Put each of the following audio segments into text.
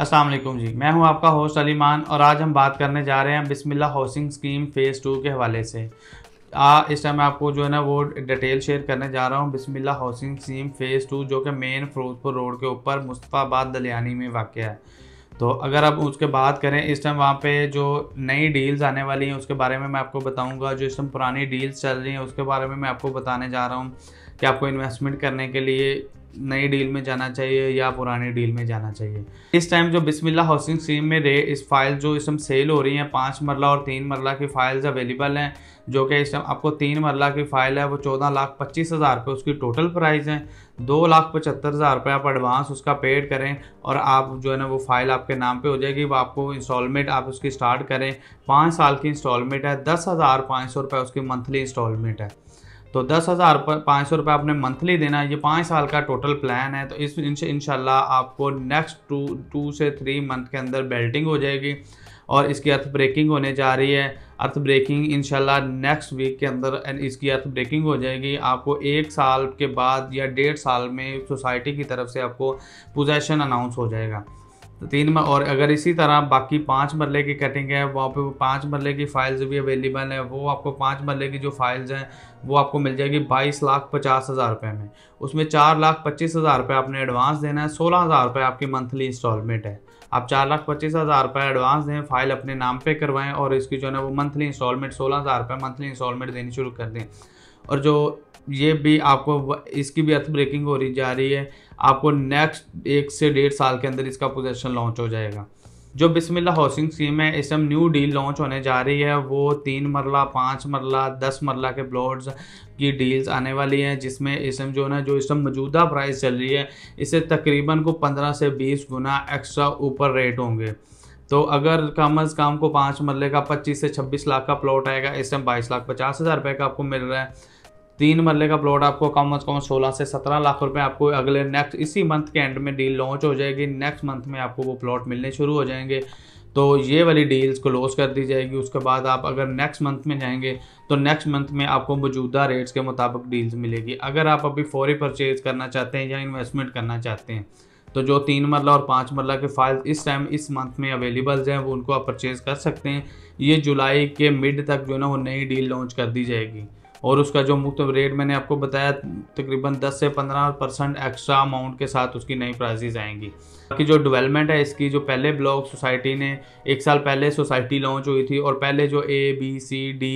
अस्सलाम वालेकुम जी मैं हूं आपका होस्ट अलीमान और आज हम बात करने जा रहे हैं Bismillah housing scheme phase two के हवाले से आ, इस टाइम मैं आपको जो है ना वो डिटेल शेयर करने जा रहा हूँ Bismillah housing scheme phase two जो कि मेन फरोजपुर रोड के ऊपर मुस्तफ़ाबाद दलियानी में वाक़ है तो अगर आप उसके बात करें इस टाइम वहाँ पे जो नई डील्स आने वाली हैं उसके बारे में मैं आपको बताऊंगा जो इस टाइम पुरानी डील्स चल रही हैं उसके बारे में मैं आपको बताने जा रहा हूँ कि आपको इन्वेस्टमेंट करने के लिए नई डील में जाना चाहिए या पुराने डील में जाना चाहिए इस टाइम जो बिस्मिल्ला हाउसिंग स्कीम में रे इस फाइल जो इस टाइम सेल हो रही हैं पाँच मरला और तीन मरला की फ़ाइल्स अवेलेबल हैं जो कि इस टाइम आपको तीन मरला की फ़ाइल है वो चौदह लाख पच्चीस हज़ार रुपये उसकी टोटल प्राइस है दो लाख पचहत्तर हज़ार रुपये आप एडवांस उसका पेड करें और आप जो है ना वो फ़ाइल आपके नाम पे हो जाएगी वो आपको इंस्टॉलमेंट आप उसकी स्टार्ट करें पाँच साल की इंस्टॉलमेंट है दस हज़ार पाँच सौ रुपये उसकी मंथली इंस्टॉलमेंट है तो दस हज़ार पाँच सौ रुपये आपने मंथली देना है ये पाँच साल का टोटल प्लान है तो इस इनशाला आपको नेक्स्ट टू टू से थ्री मंथ के अंदर बेल्टिंग हो जाएगी और इसकी अर्थ ब्रेकिंग होने जा रही है अर्थ ब्रेकिंग इनशाला नेक्स्ट वीक के अंदर इसकी अर्थ ब्रेकिंग हो जाएगी आपको एक साल के बाद या डेढ़ साल में सोसाइटी की तरफ से आपको पोजेशन अनाउंस हो जाएगा तो तीन में और अगर इसी तरह बाकी पाँच मरले की कटिंग है वहाँ पे पाँच मरले की फ़ाइल्स भी अवेलेबल हैं वो आपको पाँच मरले की जो फ़ाइल्स हैं वो आपको मिल जाएगी बाईस लाख पचास हज़ार रुपये में उसमें चार लाख पच्चीस हज़ार रुपये आपने एडवांस देना है सोलह हज़ार रुपये आपकी मंथली इंस्टॉलमेंट है आप चार लाख पच्चीस हज़ार रुपये एडवांस दें फाइल अपने नाम पर करवाएँ और इसकी जो है वो मंथली इंस्टॉलमेंट सोलह हज़ार रुपये मंथली इंस्टॉलमेंट देनी शुरू कर दें और जो ये भी आपको इसकी भी अर्थ ब्रेकिंग हो रही जा रही है आपको नेक्स्ट एक से डेढ़ साल के अंदर इसका पोजेशन लॉन्च हो जाएगा जो बिस्मिल्ला हाउसिंग स्कीम है इस टाइम न्यू डील लॉन्च होने जा रही है वो तीन मरला पाँच मरला दस मरला के प्लॉट्स की डील्स आने वाली हैं जिसमें इस टाइम जो ना जो इस समय मौजूदा प्राइस चल रही है इसे तकरीबन को पंद्रह से बीस गुना एक्स्ट्रा ऊपर रेट होंगे तो अगर कम अज़ कम को पाँच मरले का पच्चीस से छब्बीस लाख का प्लॉट आएगा इस टाइम बाईस लाख पचास हज़ार रुपये का आपको मिल रहा है तीन मरले का प्लॉट आपको कम अज़ कम सोलह से सत्रह लाख रुपए आपको अगले नेक्स्ट इसी मंथ के एंड में डील लॉन्च हो जाएगी नेक्स्ट मंथ में आपको वो प्लॉट मिलने शुरू हो जाएंगे तो ये वाली डील्स क्लोज कर दी जाएगी उसके बाद आप अगर नेक्स्ट मंथ में जाएंगे तो नेक्स्ट मंथ में आपको मौजूदा रेट्स के मुताबिक डील्स मिलेगी अगर आप अभी फौरी परचेज़ करना चाहते हैं या इन्वेस्टमेंट करना चाहते हैं तो जो तीन मरला और पाँच मरला के फाइल इस टाइम इस मंथ में अवेलेबल हैं वो उनको आप परचेज़ कर सकते हैं ये जुलाई के मिड तक जो है ना वो नई डील लॉन्च कर दी जाएगी और उसका जो मुफ्त रेट मैंने आपको बताया तकरीबन 10 से 15 परसेंट एक्स्ट्रा अमाउंट के साथ उसकी नई प्राइजेज आएंगी बाकी जो डेवलपमेंट है इसकी जो पहले ब्लॉक सोसाइटी ने एक साल पहले सोसाइटी लॉन्च हुई थी और पहले जो A B C D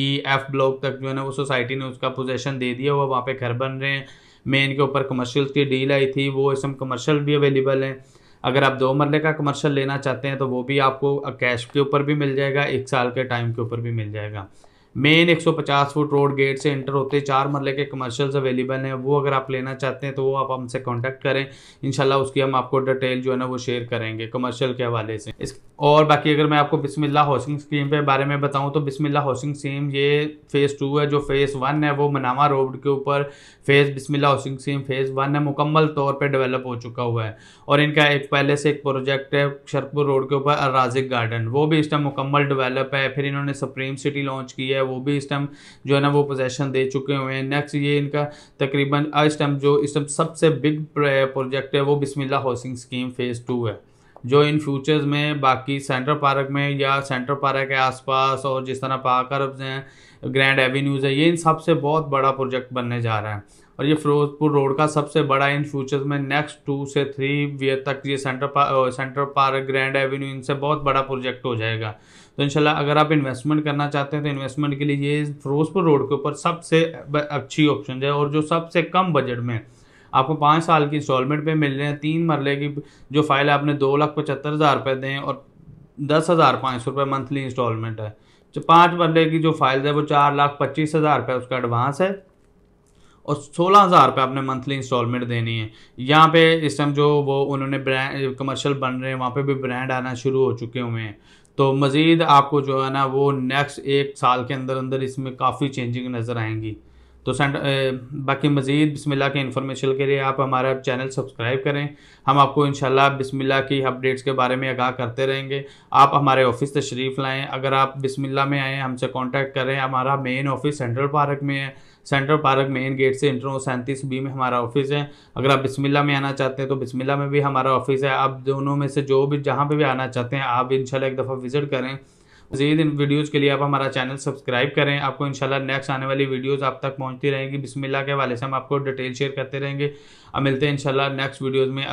E F block तक जो है ना वो सोसाइटी ने उसका पोजेशन दे दिया वो वहाँ पर घर बन रहे हैं में इनके ऊपर कमर्शियल की डील आई थी वो इसम कमर्शियल भी अवेलेबल हैं अगर आप दो मरले का कमर्शियल लेना चाहते हैं तो वो भी आपको कैश के ऊपर भी मिल जाएगा एक साल के टाइम के ऊपर भी मिल जाएगा मेन 150 फुट रोड गेट से इंटर होते चार मरले के कमर्शियल्स अवेलेबल हैं वो अगर आप लेना चाहते हैं तो वो आप हमसे कॉन्टैक्ट करें इनशाला उसकी हम आपको डिटेल जो है ना वो शेयर करेंगे कमर्शियल के हवाले से इस और बाकी अगर मैं आपको बिस्मिल्ला हाउसिंग स्कीम के बारे में बताऊँ तो बिस्मिल्ला हाउसिंग स्कीम ये फ़ेज़ टू है जो फ़ेज़ वन है वो मनामा रोड के ऊपर phase Bismillah housing scheme phase one है मुकम्मल तौर पर डेवलप हो चुका हुआ है और इनका एक पहले से एक प्रोजेक्ट है शरपुर रोड के ऊपर अराजिक गार्डन वो भी इस टाइम मुकम्मल डेवलप है फिर इन्होंने सुप्रीम सिटी लॉन्च की है है वो भी इस टाइम जो है ना वो पोजेशन दे चुके हुए हैं नेक्स्ट ये इनका तकरीबन इस टाइम जो इस टाइम सबसे बिग प्रोजेक्ट है वो Bismillah housing scheme phase two है जो इन फ्यूचर्स में बाकी सेंट्रल पार्क में या सेंट्रल पार्क के आसपास और जिस तरह पार्क हैं ग्रैंड एवेन्यूज़ है ये इन सबसे बहुत बड़ा प्रोजेक्ट बनने जा रहा है और ये फिरोजपुर रोड का सबसे बड़ा इन फ्यूचर में नेक्स्ट टू से थ्री ईयर तक ये सेंटर पार सेंटर पार्क ग्रैंड एवेन्यू इनसे बहुत बड़ा प्रोजेक्ट हो जाएगा तो इनशाला अगर आप इन्वेस्टमेंट करना चाहते हैं तो इन्वेस्टमेंट के लिए ये फिरोजपुर रोड के ऊपर सबसे अच्छी ऑप्शन है और जो सबसे कम बजट में आपको पाँच साल की इंस्टॉलमेंट पे मिल रहे हैं तीन मरले की जो फाइल आपने दो लाख पचहत्तर हज़ार रुपये दें और दस हज़ार पाँच सौ रुपये मंथली इंस्टॉलमेंट है जो पाँच मरले की जो फाइल है वो चार लाख पच्चीस हज़ार रुपये उसका एडवांस है और सोलह हज़ार रुपये आपने मंथली इंस्टॉलमेंट देनी है यहाँ पे इस टाइम जो वो उन्होंने ब्रांड कमर्शियल बन रहे हैं वहाँ पे भी ब्रांड आना शुरू हो चुके हुए हैं तो मज़ीद आपको जो है ना वो नेक्स्ट एक साल के अंदर अंदर इसमें काफ़ी चेंजिंग नज़र आएंगी तो सेंट बाकी मज़ीद बिस्मिल्लाह के इन्फॉर्मेशन के लिए आप हमारा चैनल सब्सक्राइब करें हम आपको इन बिस्मिल्लाह की अपडेट्स के बारे में आगाह करते रहेंगे आप हमारे ऑफिस तशरीफ़ लाएँ अगर आप बिस्मिल्लाह में आएँ हमसे कॉन्टैक्ट करें हमारा मेन ऑफिस सेंट्रल पार्क में है सेंट्रल पार्क मेन गेट से इंटर सैंतीस बी में हमारा ऑफिस है अगर आप बिस्मिल्ला में आना चाहते हैं तो बिस्मिल्ला में भी हमारा ऑफिस है आप दोनों में से जो भी जहाँ पर भी आना चाहते हैं आप इन एक दफ़ा विज़िट करें मजीद इन वीडियोज़ के लिए आप हमारा चैनल सब्सक्राइब करें आपको इनशाला नेक्स्ट आने वाली वीडियोज़ आप तक पहुँचती रहेंगी बिसमिल्ला के वाले से हम आपको डिटेल शेयर करते रहेंगे अब मिलते हैं इनशाला नेक्स्ट वीडियोज़ में